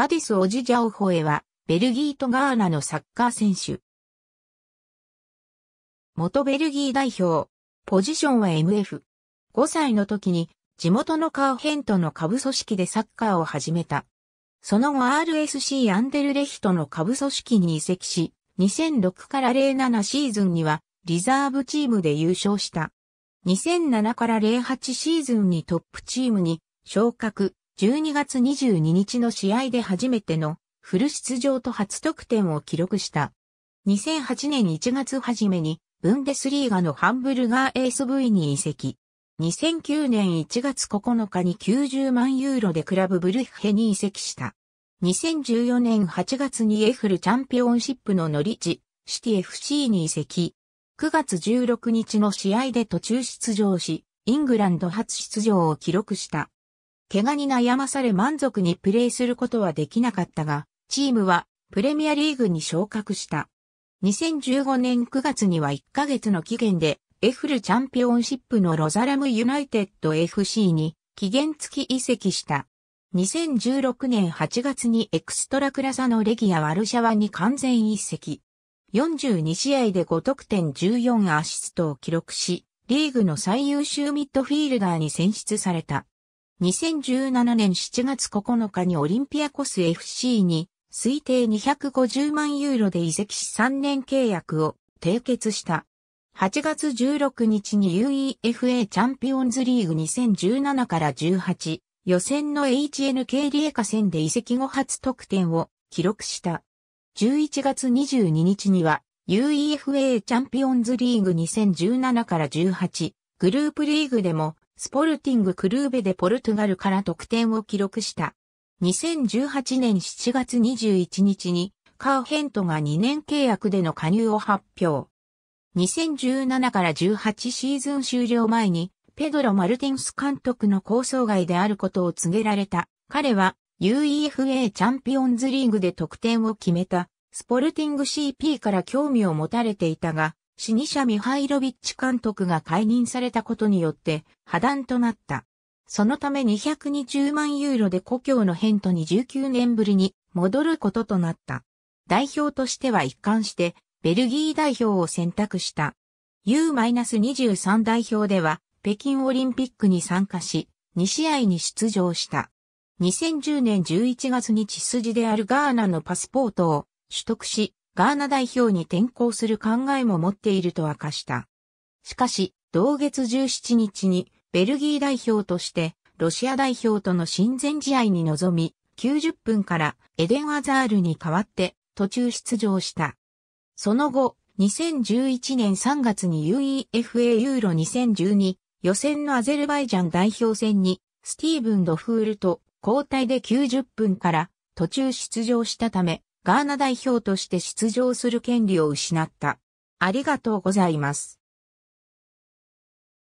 バディス・オジジャオホエは、ベルギーとガーナのサッカー選手。元ベルギー代表、ポジションは MF。5歳の時に、地元のカーヘントの下部組織でサッカーを始めた。その後 RSC アンデルレヒトの下部組織に移籍し、2006から07シーズンにはリザーブチームで優勝した。2007から08シーズンにトップチームに昇格、12月22日の試合で初めてのフル出場と初得点を記録した。2008年1月初めにブンデスリーガのハンブルガー SV に移籍。2009年1月9日に90万ユーロでクラブブルッヘに移籍した。2014年8月にエフルチャンピオンシップのノリチ、シティ FC に移籍。9月16日の試合で途中出場し、イングランド初出場を記録した。怪我に悩まされ満足にプレーすることはできなかったが、チームはプレミアリーグに昇格した。2015年9月には1ヶ月の期限で、エフルチャンピオンシップのロザラムユナイテッド FC に期限付き移籍した。2016年8月にエクストラクラサのレギア・ワルシャワに完全移籍。42試合で5得点14アシストを記録し、リーグの最優秀ミッドフィールダーに選出された。2017年7月9日にオリンピアコス FC に推定250万ユーロで移籍し3年契約を締結した。8月16日に UEFA チャンピオンズリーグ2017から18予選の HNK リエカ戦で移籍後初得点を記録した。11月22日には UEFA チャンピオンズリーグ2017から18グループリーグでもスポルティングクルーベでポルトガルから得点を記録した。2018年7月21日にカーヘントが2年契約での加入を発表。2017から18シーズン終了前にペドロ・マルティンス監督の構想外であることを告げられた。彼は UEFA チャンピオンズリーグで得点を決めたスポルティング CP から興味を持たれていたが、死にシミハイロビッチ監督が解任されたことによって破談となった。そのため220万ユーロで故郷のヘントに19年ぶりに戻ることとなった。代表としては一貫してベルギー代表を選択した。U-23 代表では北京オリンピックに参加し、2試合に出場した。2010年11月に血筋であるガーナのパスポートを取得し、ガーナ代表に転向する考えも持っていると明かした。しかし、同月17日にベルギー代表としてロシア代表との親善試合に臨み、90分からエデン・アザールに代わって途中出場した。その後、2011年3月に UEFA ユーロ2012予選のアゼルバイジャン代表戦にスティーブン・ドフールと交代で90分から途中出場したためガーナ代表として出場する権利を失った。ありがとうございます。